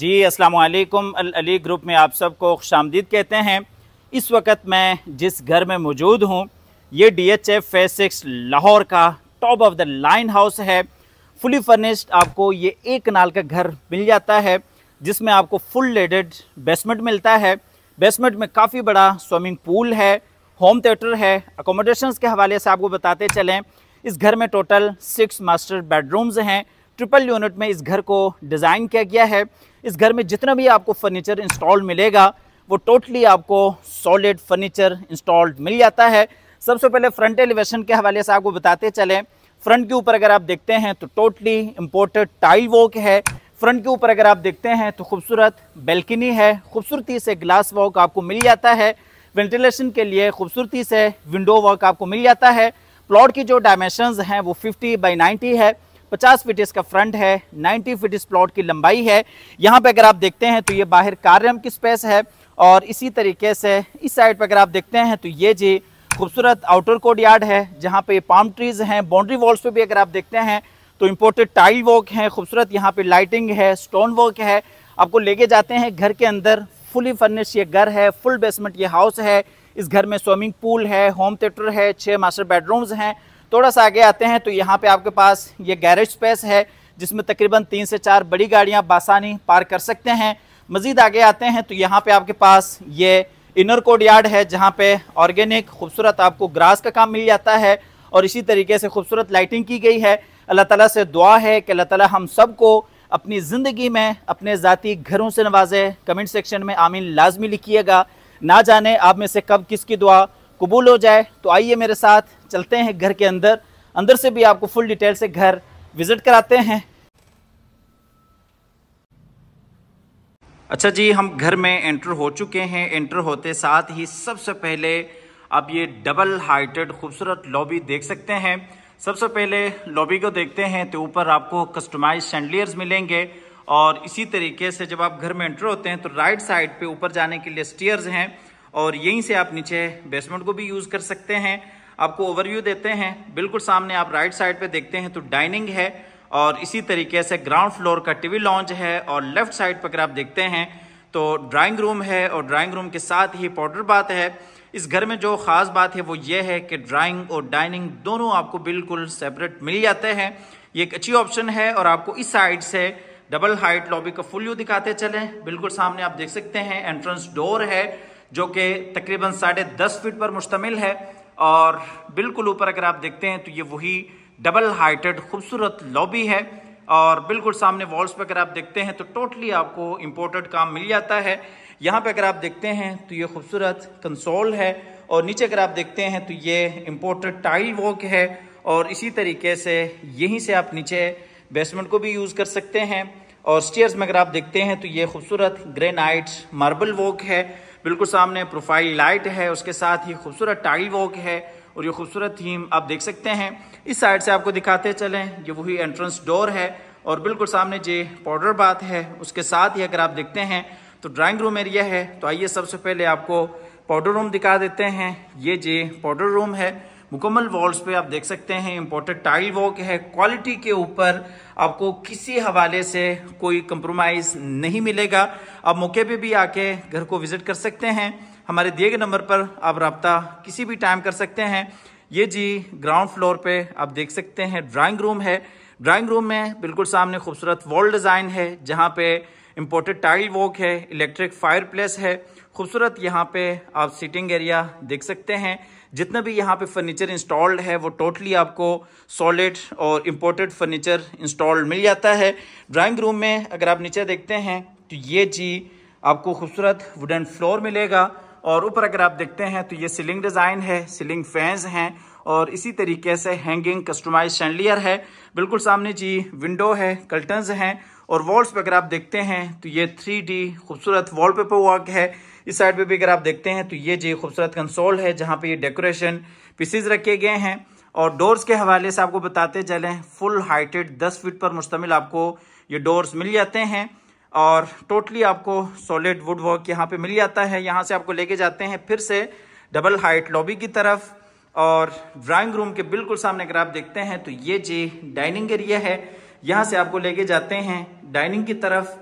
जी अस्सलाम वालेकुम अल अली ग्रुप में आप सबको खुश आमदीद कहते हैं इस वक्त मैं जिस घर में मौजूद हूँ ये D H F phase six Lahore का top of the line house है फुली फर्निश्ड आपको ये एक कनाल का घर मिल जाता है जिसमें आपको फुल लेडेड बेसमेंट मिलता है बेसमेंट में काफ़ी बड़ा स्विमिंग पूल है होम थिएटर है अकोमोडेशन के हवाले से आपको बताते चलें इस घर में टोटल सिक्स मास्टर बेडरूम्स हैं ट्रिपल यूनिट में इस घर को डिज़ाइन किया गया है इस घर में जितना भी आपको फर्नीचर इंस्टॉल्ड मिलेगा वो टोटली आपको सॉलिड फर्नीचर इंस्टॉल्ड मिल जाता है सबसे पहले फ्रंट एलिवेशन के हवाले से आपको बताते चलें फ्रंट के ऊपर अगर आप देखते हैं तो टोटली इम्पोर्टेड टाइल वॉक है फ्रंट के ऊपर अगर आप देखते हैं तो खूबसूरत बेल्कनी है खूबसूरती से ग्लास वॉक आपको मिल जाता है वेंटिलेशन के लिए खूबसूरती से विंडो वॉक आपको मिल जाता है प्लॉट की जो डायमेंशन हैं वो 50 बाई 90 है 50 फीट इसका फ्रंट है 90 फीट इस प्लॉट की लंबाई है यहाँ पे अगर आप देखते हैं तो ये बाहर कार्यम की स्पेस है और इसी तरीके से इस साइड पर अगर आप देखते हैं तो ये जी खूबसूरत आउटर कोड यार्ड है जहाँ पे पाम ट्रीज़ हैं बाउंड्री वॉल्स पे भी अगर आप देखते हैं तो इम्पोर्टेड टाइल वर्क है खूबसूरत यहाँ पे लाइटिंग है स्टोन वर्क है आपको लेके जाते हैं घर के अंदर फुली फर्निश ये घर है फुल बेसमेंट ये हाउस है इस घर में स्विमिंग पूल है होम थिएटर है छः मास्टर बेडरूम्स हैं थोड़ा सा आगे आते हैं तो यहाँ पे आपके पास ये गैरेज स्पेस है जिसमें तकरीबन तीन से चार बड़ी गाड़ियाँ बासानी पार कर सकते हैं मज़ीद आगे आते हैं तो यहाँ पे आपके पास ये इनर कोड यार्ड है जहाँ पे ऑर्गेनिक खूबसूरत आपको ग्रास का काम मिल जाता है और इसी तरीके से खूबसूरत लाइटिंग की गई है अल्लाह ताला से दुआ है कि अल्लाह ताला हम सबको अपनी ज़िंदगी में अपने ज़ाती घरों से नवाजे कमेंट सेक्शन में आमीन लाजमी लिखिएगा ना जाने आप में से कब किसकी दुआ कबूल हो जाए तो आइए मेरे साथ चलते हैं घर के अंदर अंदर से भी आपको फुल डिटेल से घर विज़िट कराते हैं अच्छा जी हम घर में एंटर हो चुके हैं एंटर होते साथ ही सबसे पहले आप ये डबल हाइटेड खूबसूरत लॉबी देख सकते हैं सबसे पहले लॉबी को देखते हैं तो ऊपर आपको कस्टमाइज सैंडलियर्स मिलेंगे और इसी तरीके से जब आप घर में एंटर होते हैं तो राइट साइड पे ऊपर जाने के लिए स्टीयर्स हैं और यहीं से आप नीचे बेसमेंट को भी यूज़ कर सकते हैं आपको ओवरव्यू देते हैं बिल्कुल सामने आप राइट साइड पे देखते हैं तो डाइनिंग है और इसी तरीके से ग्राउंड फ्लोर का टीवी लॉन्च है और लेफ्ट साइड पर अगर आप देखते हैं तो ड्राइंग रूम है और ड्राइंग रूम के साथ ही पाउडर बात है इस घर में जो ख़ास बात है वो ये है कि ड्राइंग और डाइनिंग दोनों आपको बिल्कुल सेपरेट मिल जाते हैं ये एक अच्छी ऑप्शन है और आपको इस साइड से डबल हाइट लॉबी का फुल यू दिखाते चलें बिल्कुल सामने आप देख सकते हैं एंट्रेंस डोर है जो कि तकरीबन साढ़े दस फीट पर मुश्तमिल है और बिल्कुल ऊपर अगर आप देखते हैं तो ये वही डबल हाइटेड खूबसूरत लॉबी है और बिल्कुल सामने वॉल्स पर अगर आप देखते हैं तो टोटली आपको इम्पोर्टेड काम मिल जाता है यहाँ पे अगर आप देखते हैं तो ये खूबसूरत कंसोल है और नीचे अगर आप देखते हैं तो ये इम्पोर्टेड टाइल वॉक है और इसी तरीके से यहीं से आप नीचे बेसमेंट को भी यूज़ कर सकते हैं और स्टेयर्स में अगर आप देखते हैं तो ये खूबसूरत ग्रेनाइट मार्बल वॉक है बिल्कुल सामने प्रोफाइल लाइट है उसके साथ ही खूबसूरत टाइल वॉक है और ये खूबसूरत थीम आप देख सकते हैं इस साइड से आपको दिखाते चलें ये वही एंट्रेंस डोर है और बिल्कुल सामने जे पाउडर बात है उसके साथ ही अगर आप देखते हैं तो ड्राइंग रूम एरिया है तो आइए सबसे पहले आपको पाउडर रूम दिखा देते हैं ये जे पाउडर रूम है मुकम्मल वॉल्स पे आप देख सकते हैं इम्पोर्टेड टाइल वॉक है क्वालिटी के ऊपर आपको किसी हवाले से कोई कंप्रोमाइज़ नहीं मिलेगा आप मौके पे भी आके घर को विज़िट कर सकते हैं हमारे दिए गए नंबर पर आप रबता किसी भी टाइम कर सकते हैं ये जी ग्राउंड फ्लोर पे आप देख सकते हैं ड्राइंग रूम है ड्राइंग रूम में बिल्कुल सामने खूबसूरत वॉल डिज़ाइन है जहाँ पे इम्पोर्टेड टाइल वॉक है इलेक्ट्रिक फायर प्लेस है खूबसूरत यहाँ पे आप सीटिंग एरिया देख सकते हैं जितना भी यहाँ पे फर्नीचर इंस्टॉल्ड है वो टोटली आपको सॉलिड और इम्पोर्टेड फर्नीचर इंस्टॉल्ड मिल जाता है ड्राइंग रूम में अगर आप नीचे देखते हैं तो ये जी आपको खूबसूरत वुडन फ्लोर मिलेगा और ऊपर अगर आप देखते हैं तो ये सीलिंग डिज़ाइन है सीलिंग फैंस हैं और इसी तरीके से हैंगिंग कस्टमाइज शैंडलियर है बिल्कुल सामने जी विंडो है कर्टन्स हैं और वॉल्स पर अगर आप देखते हैं तो ये थ्री खूबसूरत पेपर वर्क है इस साइड पे भी अगर आप देखते हैं तो ये जो खूबसूरत कंसोल है जहाँ पे ये डेकोरेशन पीसीज रखे गए हैं और डोर्स के हवाले से आपको बताते चले फुल हाइटेड दस फीट पर मुश्तमिल आपको ये डोर्स मिल जाते हैं और टोटली आपको सॉलिड वुड वर्क यहाँ पे मिल जाता है यहाँ से आपको लेके जाते हैं फिर से डबल हाइट लॉबी की तरफ और ड्राइंग रूम के बिल्कुल सामने अगर आप देखते हैं तो ये जी डाइनिंग एरिया है यहाँ से आपको लेके जाते हैं डाइनिंग की तरफ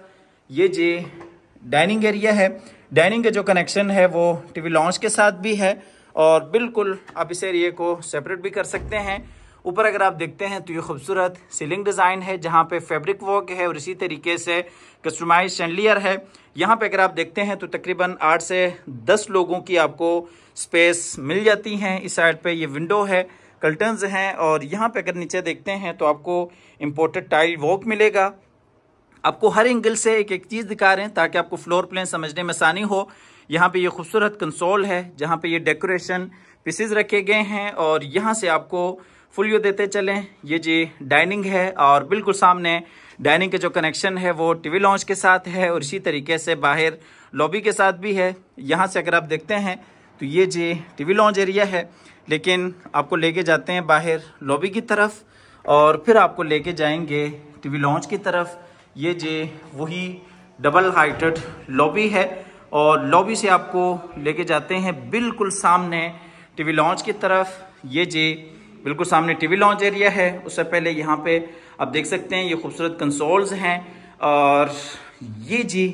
ये जी डाइनिंग एरिया है डाइनिंग का जो कनेक्शन है वो टीवी लॉन्च के साथ भी है और बिल्कुल आप इस एरिए को सेपरेट भी कर सकते हैं ऊपर अगर आप देखते हैं तो ये खूबसूरत सीलिंग डिज़ाइन है जहाँ पे फैब्रिक वर्क है और इसी तरीके से कस्टमाइज शनलियर है यहाँ पे अगर आप देखते हैं तो तकरीबन आठ से दस लोगों की आपको स्पेस मिल जाती हैं इस साइड पे ये विंडो है कर्टन्स हैं और यहाँ पे अगर नीचे देखते हैं तो आपको इम्पोर्टेड टाइल वॉक मिलेगा आपको हर एंगल से एक एक चीज़ दिखा रहे हैं ताकि आपको फ्लोर प्लान समझने में आसानी हो यहाँ पे ये खूबसूरत कंसोल है जहाँ पे ये डेकोरेशन पीसेज रखे गए हैं और यहाँ से आपको फुल यू देते चलें ये जी डाइनिंग है और बिल्कुल सामने डाइनिंग का जो कनेक्शन है वो टीवी लॉन्च के साथ है और इसी तरीके से बाहर लॉबी के साथ भी है यहाँ से अगर आप देखते हैं तो ये जी टीवी लॉन्च एरिया है लेकिन आपको लेके जाते हैं बाहर लॉबी की तरफ और फिर आपको लेके जाएंगे टीवी लॉन्च की तरफ ये जे वही डबल हाइटेड लॉबी है और लॉबी से आपको लेके जाते हैं बिल्कुल सामने टीवी लॉन्च की तरफ ये जे बिल्कुल सामने टीवी लॉन्च एरिया है उससे पहले यहाँ पे आप देख सकते हैं ये खूबसूरत कंसोल्स हैं और ये जी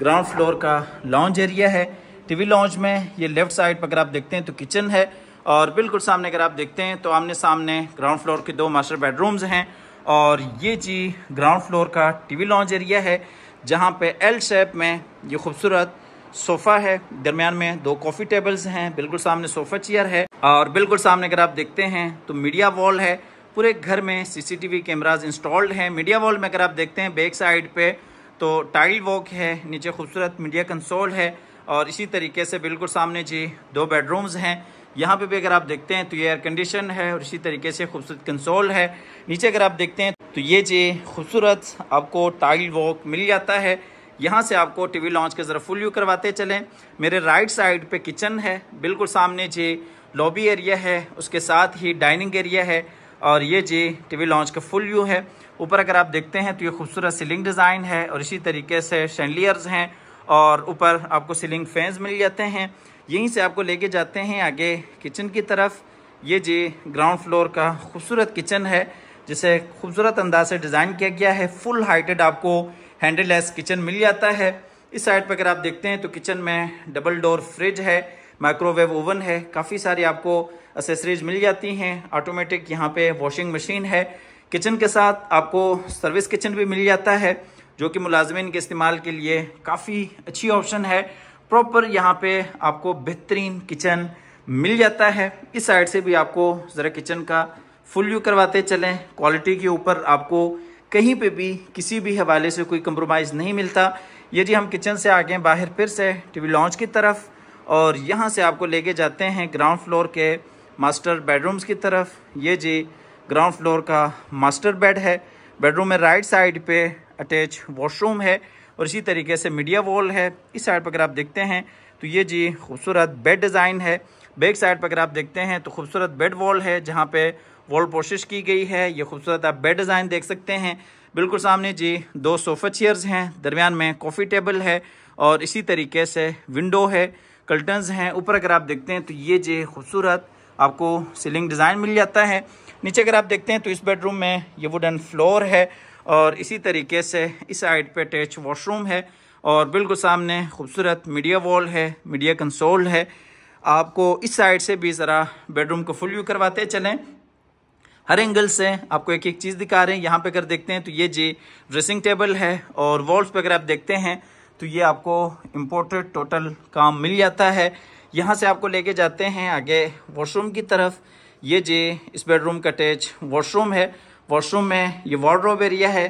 ग्राउंड फ्लोर का लॉन्च एरिया है टीवी लॉन्च में ये लेफ्ट साइड पर अगर आप देखते हैं तो किचन है और बिल्कुल सामने अगर आप देखते हैं तो आमने सामने ग्राउंड फ्लोर के दो मास्टर बेडरूम्स हैं और ये जी ग्राउंड फ्लोर का टीवी लॉन्च एरिया है जहाँ पे एल शेप में ये खूबसूरत सोफ़ा है दरमियान में दो कॉफ़ी टेबल्स हैं बिल्कुल सामने सोफ़ा चेयर है और बिल्कुल सामने अगर आप देखते हैं तो मीडिया वॉल है पूरे घर में सीसीटीवी कैमराज इंस्टॉल्ड हैं मीडिया वॉल में अगर आप देखते हैं बैक साइड पे तो टाइल वॉक है नीचे खूबसूरत मीडिया कंसोल है और इसी तरीके से बिल्कुल सामने जी दो बेडरूम्स हैं यहाँ पे भी अगर आप देखते हैं तो ये एयर कंडीशन है और इसी तरीके से खूबसूरत कंसोल है नीचे अगर आप देखते हैं तो ये जे खूबसूरत आपको टाइल वॉक मिल जाता है यहाँ से आपको टीवी लॉन्च के ज़रा फुल व्यू करवाते चलें मेरे राइट साइड पे किचन है बिल्कुल सामने जे लॉबी एरिया है उसके साथ ही डाइनिंग एरिया है और ये जी टी लॉन्च का फुल व्यू है ऊपर अगर आप देखते हैं तो ये खूबसूरत सीलिंग डिज़ाइन है और इसी तरीके से शेंडलियर्स हैं और ऊपर आपको सीलिंग फैंस मिल जाते हैं यहीं से आपको लेके जाते हैं आगे किचन की तरफ ये जी ग्राउंड फ्लोर का खूबसूरत किचन है जिसे खूबसूरत अंदाज से डिज़ाइन किया गया है फुल हाइटेड आपको हैंडललेस किचन मिल जाता है इस साइड पर अगर आप देखते हैं तो किचन में डबल डोर फ्रिज है माइक्रोवेव ओवन है काफ़ी सारी आपको असेसरीज मिल जाती हैं ऑटोमेटिक यहाँ पे वॉशिंग मशीन है किचन के साथ आपको सर्विस किचन भी मिल जाता है जो कि मुलाजमन के इस्तेमाल के लिए काफ़ी अच्छी ऑप्शन है प्रॉपर यहाँ पे आपको बेहतरीन किचन मिल जाता है इस साइड से भी आपको ज़रा किचन का फुल व्यू करवाते चलें क्वालिटी के ऊपर आपको कहीं पे भी किसी भी हवाले से कोई कंप्रोमाइज़ नहीं मिलता यदि हम किचन से आगे बाहर फिर से टीवी लॉन्च की तरफ और यहाँ से आपको लेके जाते हैं ग्राउंड फ्लोर के मास्टर बेडरूम्स की तरफ ये जी ग्राउंड फ्लोर का मास्टर बेड है बेडरूम में राइट साइड पे अटैच वॉशरूम है और इसी तरीके से मीडिया वॉल है इस साइड पर अगर आप देखते हैं तो ये जी खूबसूरत बेड डिज़ाइन है बैक साइड पर अगर आप देखते हैं तो खूबसूरत बेड वॉल है जहाँ पे वॉल पोशिश की गई है ये खूबसूरत आप बेड डिज़ाइन देख सकते हैं बिल्कुल सामने जी दो सोफ़ा चेयर्स हैं दरमियान में कॉफ़ी टेबल है और इसी तरीके से विंडो है कर्टन्स हैं ऊपर अगर आप देखते हैं तो ये जी खूबसूरत आपको सीलिंग डिज़ाइन मिल जाता है नीचे अगर आप देखते हैं तो इस बेडरूम में ये वुडन फ्लोर है और इसी तरीके से इस साइड पे अटैच वॉशरूम है और बिल्कुल सामने खूबसूरत मीडिया वॉल है मीडिया कंसोल है आपको इस साइड से भी ज़रा बेडरूम को फुल व्यू करवाते चलें हर एंगल से आपको एक एक चीज़ दिखा रहे हैं यहाँ पे अगर देखते हैं तो ये जी ड्रेसिंग टेबल है और वॉल्स पे अगर आप देखते हैं तो ये आपको इम्पोर्टेड टोटल काम मिल जाता है यहाँ से आपको लेके जाते हैं आगे वॉशरूम की तरफ ये जी इस बेडरूम का अटैच वॉशरूम है वॉशरूम में ये वार्ड्रोब एरिया है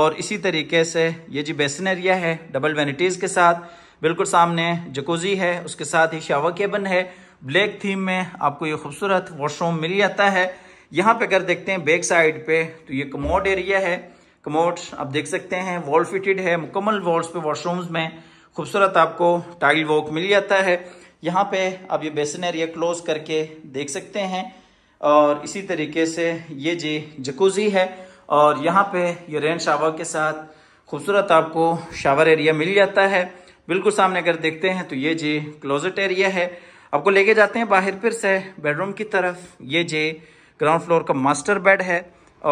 और इसी तरीके से ये जी बेसन एरिया है डबल वेनिटीज़ के साथ बिल्कुल सामने जकोजी है उसके साथ ही शावर केबन है ब्लैक थीम में आपको ये खूबसूरत वॉशरूम मिल जाता है यहाँ पे अगर देखते हैं बैक साइड पे तो ये कमोड एरिया है कमोड आप देख सकते हैं वॉल फिटेड है मुकम्मल वॉल्स पे वॉशरूम्स में खूबसूरत आपको टाइल वॉक मिल जाता है यहाँ पे आप ये बेसन एरिया क्लोज करके देख सकते हैं और इसी तरीके से ये जी जकूजी है और यहाँ पे ये रेन शावर के साथ खूबसूरत आपको शावर एरिया मिल जाता है बिल्कुल सामने अगर देखते हैं तो ये जी क्लोजेट एरिया है आपको लेके जाते हैं बाहर फिर से बेडरूम की तरफ ये जी ग्राउंड फ्लोर का मास्टर बेड है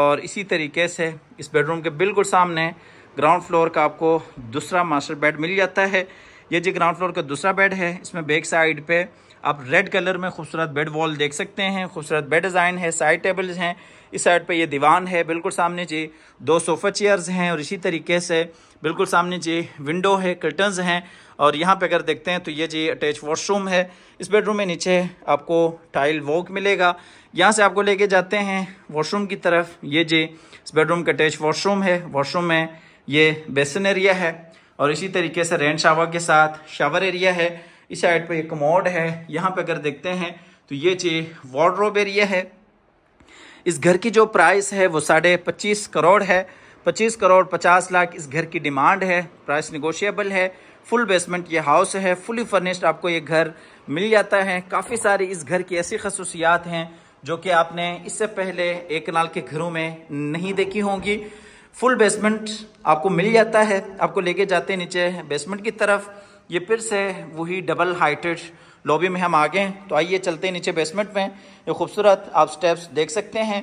और इसी तरीके से इस बेडरूम के बिल्कुल सामने ग्राउंड फ्लोर का आपको दूसरा मास्टर बेड मिल जाता है ये जी ग्राउंड फ्लोर का दूसरा बेड है इसमें बैक साइड पे आप रेड कलर में खूबसूरत बेड वॉल देख सकते हैं खूबसूरत बेड डिज़ाइन है साइड टेबल्स हैं इस साइड पे ये दीवान है बिल्कुल सामने जी दो सोफ़ा चेयर्स हैं और इसी तरीके से बिल्कुल सामने जी विंडो है कर्टन्स हैं और यहाँ पे अगर देखते हैं तो ये जी अटैच वॉशरूम है इस बेडरूम में नीचे आपको टाइल वॉक मिलेगा यहाँ से आपको लेके जाते हैं वॉशरूम की तरफ ये जी इस बेडरूम का अटैच वॉशरूम है वॉशरूम में ये बेसन एरिया है और इसी तरीके से रेन शावर के साथ शावर एरिया है इस साइड पे एक कमोड है यहाँ पे अगर देखते हैं तो ये चाहिए वार्ड्रोब एरिया है इस घर की जो प्राइस है वो साढ़े पच्चीस करोड़ है पच्चीस करोड़ पचास लाख इस घर की डिमांड है प्राइस निगोशियबल है फुल बेसमेंट ये हाउस है फुली फर्निश्ड आपको ये घर मिल जाता है काफ़ी सारी इस घर की ऐसी खसूसियात हैं जो कि आपने इससे पहले एक नाल के घरों में नहीं देखी होंगी फुल बेसमेंट आपको मिल जाता है आपको लेके जाते हैं नीचे बेसमेंट की तरफ ये फिर से वही डबल हाइटेड लॉबी में हम आ गए तो आइए चलते हैं नीचे बेसमेंट में ये खूबसूरत आप स्टेप्स देख सकते हैं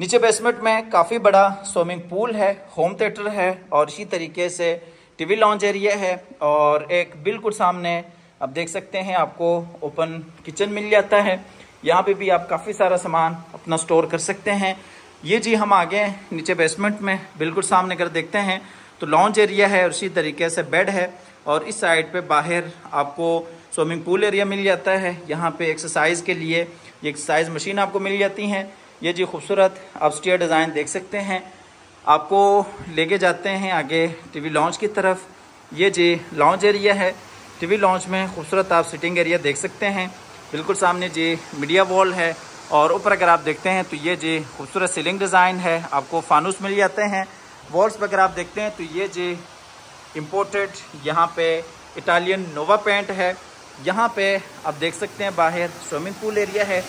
नीचे बेसमेंट में काफ़ी बड़ा स्विमिंग पूल है होम थिएटर है और इसी तरीके से टीवी लॉन्च एरिया है और एक बिल्कुल सामने आप देख सकते हैं आपको ओपन किचन मिल जाता है यहाँ पे भी आप काफ़ी सारा सामान अपना स्टोर कर सकते हैं ये जी हम आगे नीचे बेसमेंट में बिल्कुल सामने अगर देखते हैं तो लॉन्च एरिया है और इसी तरीके से बेड है और इस साइड पे बाहर आपको स्विमिंग पूल एरिया मिल जाता है यहाँ पे एक्सरसाइज के लिए ये एक्सरसाइज मशीन आपको मिल जाती हैं ये जी खूबसूरत आप स्टेयर डिज़ाइन देख सकते हैं आपको लेके जाते हैं आगे टीवी लॉन्च की तरफ ये जी लॉन्च एरिया है टीवी लॉन्च में खूबसूरत आप सिटिंग एरिया देख सकते हैं बिल्कुल सामने जी मीडिया वॉल है और ऊपर अगर आप देखते हैं तो ये जी खूबसूरत सीलिंग डिज़ाइन है आपको फानूस मिल जाते हैं वॉल्स पर अगर आप देखते हैं तो ये जी इम्पोर्टेड यहाँ पे इटालियन नोवा पेंट है यहाँ पे आप देख सकते हैं बाहर स्विमिंग पूल एरिया है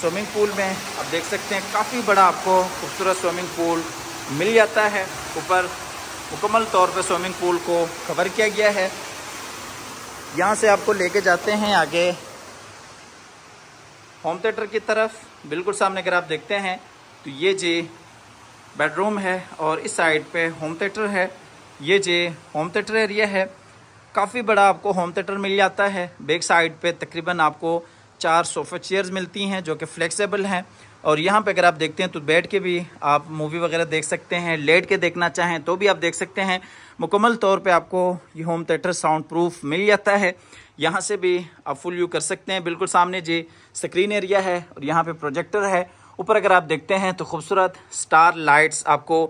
स्विमिंग पूल में आप देख सकते हैं काफ़ी बड़ा आपको खूबसूरत स्विमिंग पूल मिल जाता है ऊपर मुकम्मल तौर पर स्विमिंग पूल को कवर किया गया है यहाँ से आपको लेके जाते हैं आगे होम थिएटर की तरफ बिल्कुल सामने अगर आप देखते हैं तो ये जी बेडरूम है और इस साइड पे होम थिएटर है ये जे होम थिएटर एरिया है काफ़ी बड़ा आपको होम थिएटर मिल जाता है बैक साइड पे तकरीबन आपको चार सोफ़ा चेयर्स मिलती हैं जो कि फ्लेक्सिबल हैं और यहाँ पे अगर आप देखते हैं तो बैठ के भी आप मूवी वगैरह देख सकते हैं लेट के देखना चाहें तो भी आप देख सकते हैं मुकम्मल तौर पे आपको ये होम थिएटर साउंड प्रूफ मिल जाता है यहाँ से भी आप फुल यू कर सकते हैं बिल्कुल सामने जी स्क्रीन एरिया है और यहाँ पे प्रोजेक्टर है ऊपर अगर आप देखते हैं तो खूबसूरत स्टार लाइट्स आपको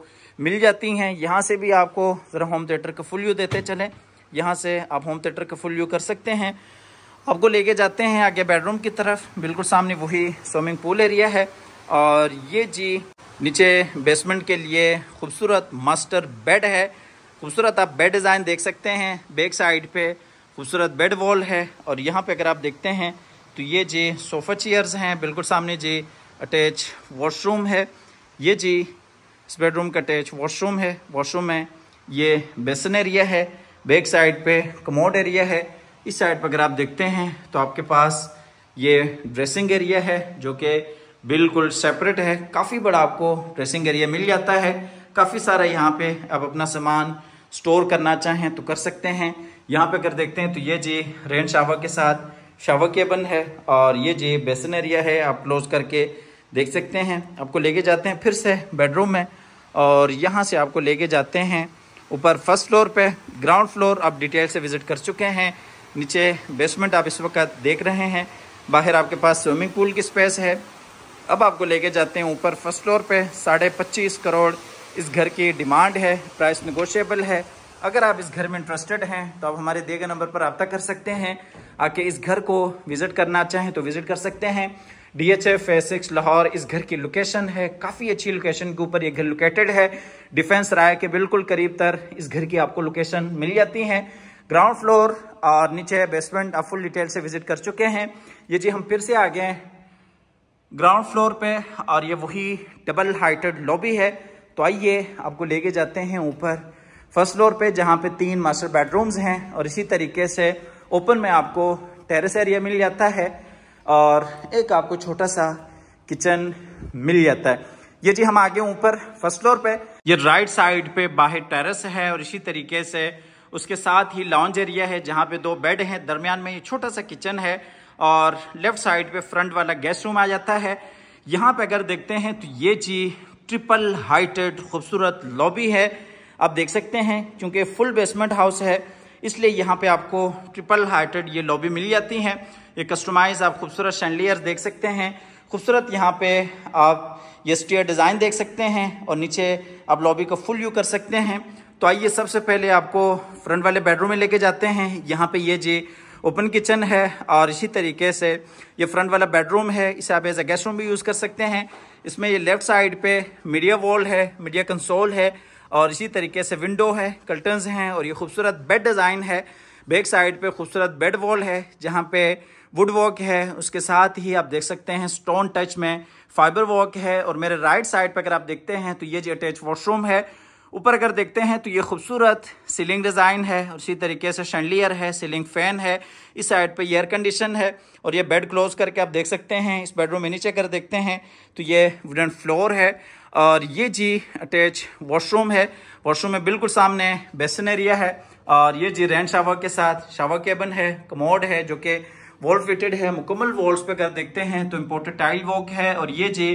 मिल जाती हैं यहाँ से भी आपको ज़रा होम थिएटर का फुल व्यू देते चलें यहाँ से आप होम थिएटर का फुल व्यू कर सकते हैं आपको लेके जाते हैं आगे बेडरूम की तरफ बिल्कुल सामने वही स्विमिंग पूल एरिया है और ये जी नीचे बेसमेंट के लिए खूबसूरत मास्टर बेड है खूबसूरत आप बेड डिज़ाइन देख सकते हैं बैक साइड पे खूबसूरत बेड वॉल है और यहाँ पे अगर आप देखते हैं तो ये जी सोफ़ा चेयर्स हैं बिल्कुल सामने जी अटैच वॉशरूम है ये जी इस बेडरूम का अटैच वॉशरूम है वॉशरूम में ये बेसन एरिया है बैक साइड पे कमोड एरिया है इस साइड पर अगर आप देखते हैं तो आपके पास ये ड्रेसिंग एरिया है जो कि बिल्कुल सेपरेट है काफ़ी बड़ा आपको ड्रेसिंग एरिया मिल जाता है काफ़ी सारा यहाँ पे आप अपना सामान स्टोर करना चाहें तो कर सकते हैं यहाँ पे अगर देखते हैं तो ये जी रेन शावर के साथ शावर केबन है और ये जी बेसन एरिया है आप क्लोज करके देख सकते हैं आपको लेके जाते हैं फिर से बेडरूम में और यहाँ से आपको लेके जाते हैं ऊपर फर्स्ट फ्लोर पे ग्राउंड फ्लोर आप डिटेल से विज़िट कर चुके हैं नीचे बेसमेंट आप इस वक्त देख रहे हैं बाहर आपके पास स्विमिंग पूल की स्पेस है अब आपको लेके जाते हैं ऊपर फर्स्ट फ्लोर पे साढ़े पच्चीस करोड़ इस घर की डिमांड है प्राइस नगोशियबल है अगर आप इस घर में इंटरेस्टेड हैं तो आप हमारे दिए गए नंबर पर रबता कर सकते हैं आके इस घर को विज़िट करना चाहें तो विज़िट कर सकते हैं डीएचएफ सिक्स लाहौर इस घर की लोकेशन है काफ़ी अच्छी लोकेशन के ऊपर ये घर लोकेटेड है डिफेंस राय के बिल्कुल करीब तर इस घर की आपको लोकेशन मिल जाती है ग्राउंड फ्लोर और नीचे बेसमेंट आप फुल डिटेल से विजिट कर चुके हैं ये जी हम फिर से आ गए ग्राउंड फ्लोर पे और ये वही डबल हाइटेड लॉबी है तो आइए आपको लेके जाते हैं ऊपर फर्स्ट फ्लोर पे जहाँ पे तीन मास्टर बेडरूम्स हैं और इसी तरीके से ओपन में आपको टेरेस एरिया मिल जाता है और एक आपको छोटा सा किचन मिल जाता है ये जी हम आगे ऊपर फर्स्ट फ्लोर पे ये राइट साइड पे बाहर टेरेस है और इसी तरीके से उसके साथ ही लॉन्ज एरिया है जहाँ पे दो बेड हैं दरमियान में ये छोटा सा किचन है और लेफ्ट साइड पे फ्रंट वाला गेस्ट रूम आ जाता है यहाँ पे अगर देखते हैं तो ये जी ट्रिपल हाइटेड खूबसूरत लॉबी है आप देख सकते हैं क्योंकि फुल बेसमेंट हाउस है इसलिए यहाँ पे आपको ट्रिपल हाइटेड ये लॉबी मिल जाती हैं ये कस्टमाइज आप खूबसूरत शैंडलियर देख सकते हैं खूबसूरत यहाँ पे आप ये स्टेयर डिज़ाइन देख सकते हैं और नीचे आप लॉबी को फुल यू कर सकते हैं तो आइए सबसे पहले आपको फ्रंट वाले बेडरूम में लेके जाते हैं यहाँ पे ये जी ओपन किचन है और इसी तरीके से ये फ्रंट वाला बेडरूम है इसे आप एज अ गेस्ट रूम भी यूज़ कर सकते हैं इसमें ये लेफ्ट साइड पे मीडिया वॉल है मीडिया कंसोल है और इसी तरीके से विंडो है कर्टन्स हैं और ये खूबसूरत बेड डिज़ाइन है बैक साइड पे खूबसूरत बेड वॉल है जहाँ पे वुड वॉक है उसके साथ ही आप देख सकते हैं स्टोन टच में फाइबर वॉक है और मेरे राइट साइड पर अगर आप देखते हैं तो ये जो अटैच वॉशरूम है ऊपर अगर देखते हैं तो ये खूबसूरत सीलिंग डिज़ाइन है उसी तरीके से शनलियर है सीलिंग फैन है इस साइड पे एयर कंडीशन है और ये बेड क्लोज करके आप देख सकते हैं इस बेडरूम में नीचे अगर देखते हैं तो ये वुडन फ्लोर है और ये जी अटैच वॉशरूम है वॉशरूम में बिल्कुल सामने बेसन एरिया है और ये जी रेंट शावर के साथ शावर केबन है कमोड है जो कि के वॉल फिटेड है मुकम्मल वॉल्स पे अगर देखते हैं तो इम्पोर्टेड टाइल वॉक है और ये जे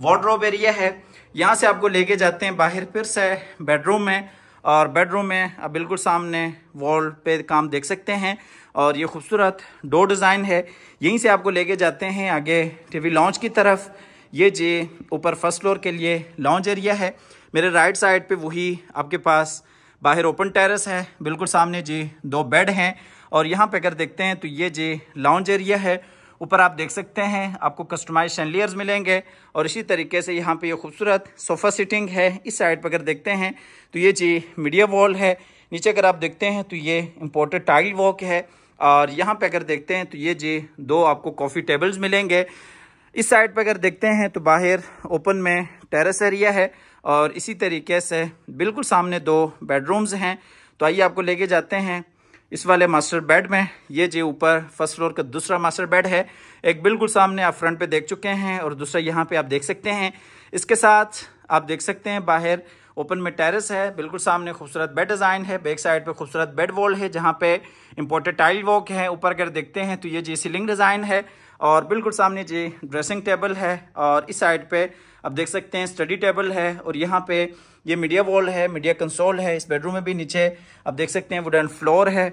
वार्ड्रोब एरिया है यहाँ से आपको लेके जाते हैं बाहर फिर से बेडरूम में और बेडरूम में आप बिल्कुल सामने वॉल पे काम देख सकते हैं और ये खूबसूरत डोर डिज़ाइन है यहीं से आपको लेके जाते हैं आगे टीवी लॉन्च की तरफ ये जे ऊपर फर्स्ट फ्लोर के लिए लॉन्च एरिया है मेरे राइट साइड पे वही आपके पास बाहर ओपन टेरेस है बिल्कुल सामने जी दो बेड हैं और यहाँ पे अगर देखते हैं तो ये जी लाउंज एरिया है ऊपर आप देख सकते हैं आपको कस्टमाइज शैंडलियर्स मिलेंगे और इसी तरीके से यहाँ पे ये खूबसूरत सोफ़ा सिटिंग है इस साइड पर अगर देखते हैं तो ये जी मीडिया वॉल है नीचे अगर आप देखते हैं तो ये इम्पोर्टेड टाइल वॉक है और यहाँ पे अगर देखते हैं तो ये जी दो आपको कॉफ़ी टेबल्स मिलेंगे इस साइड पर अगर देखते हैं तो बाहर ओपन में टेरेस एरिया है और इसी तरीके से बिल्कुल सामने दो बेडरूम्स हैं तो आइए आपको लेके जाते हैं इस वाले मास्टर बेड में ये जी ऊपर फर्स्ट फ्लोर का दूसरा मास्टर बेड है एक बिल्कुल सामने आप फ्रंट पे देख चुके हैं और दूसरा यहाँ पे आप देख सकते हैं इसके साथ आप देख सकते हैं बाहर ओपन में टेरेस है बिल्कुल सामने खूबसूरत बेड डिज़ाइन है बैक साइड पे खूबसूरत बेड वॉल है जहाँ पे इम्पोर्टेड टाइल वॉक है ऊपर अगर देखते हैं तो ये जी सीलिंग डिज़ाइन है और बिल्कुल सामने जी ड्रेसिंग टेबल है और इस साइड पे आप देख सकते हैं स्टडी टेबल है और यहाँ पे ये मीडिया वॉल है मीडिया कंसोल है इस बेडरूम में भी नीचे आप देख सकते हैं वुडन फ्लोर है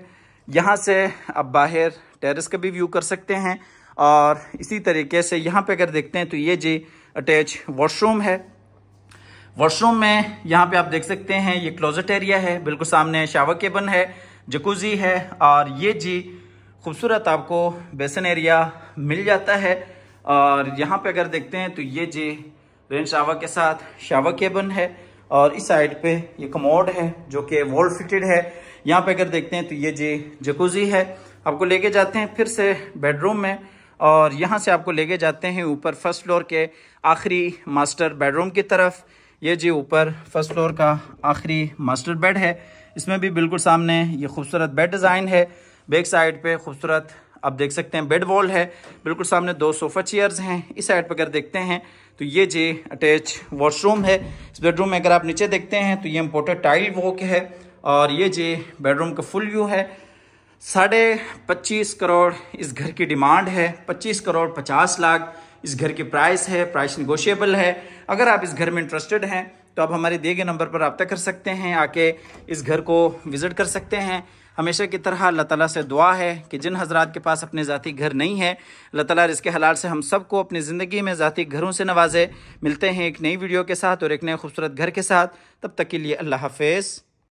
यहाँ से आप बाहर टेरेस का भी व्यू कर सकते हैं और इसी तरीके से यहाँ पे अगर देखते हैं तो ये जी अटैच वॉशरूम है वॉशरूम में यहाँ पे आप देख सकते हैं ये क्लोजेट एरिया है बिल्कुल सामने शावर केबन है जकूजी है और ये जी खूबसूरत आपको बेसन एरिया मिल जाता है और यहाँ पे अगर देखते हैं तो ये जी प्लेन तो शावर के साथ शावर केबन है और इस साइड पे ये कमोड है जो कि वॉल फिटेड है यहाँ पे अगर देखते हैं तो ये जी जकूजी है आपको लेके जाते हैं फिर से बेडरूम में और यहाँ से आपको लेके जाते हैं ऊपर फर्स्ट फ्लोर के आखिरी मास्टर बेडरूम की तरफ ये जी ऊपर फर्स्ट फ्लोर का आखिरी मास्टर बेड है इसमें भी बिल्कुल सामने ये खूबसूरत बेड डिज़ाइन है बैक साइड पे खूबसूरत आप देख सकते हैं बेड वॉल है बिल्कुल सामने दो सोफा चेयर्स हैं इस साइड पर अगर देखते हैं तो ये जे अटैच वॉशरूम है इस बेडरूम में अगर आप नीचे देखते हैं तो ये इम्पोर्टेड टाइल वॉक है और ये जे बेडरूम का फुल व्यू है साढ़े पच्चीस करोड़ इस घर की डिमांड है पच्चीस करोड़ पचास लाख इस घर की प्राइस है प्राइस निगोशियेबल है अगर आप इस घर में इंटरेस्टेड हैं तो आप हमारे दिए गए नंबर पर रबता कर सकते हैं आके इस घर को विज़िट कर सकते हैं हमेशा की तरह अल्लाह ताला से दुआ है कि जिन हजरात के पास अपने ज़ाती घर नहीं है अल्लाह तला इसके हलाल से हम सबको अपनी ज़िंदगी में ज़ाती घरों से नवाजे मिलते हैं एक नई वीडियो के साथ और एक नए खूबसूरत घर के साथ तब तक के लिए अल्लाह हाफिज़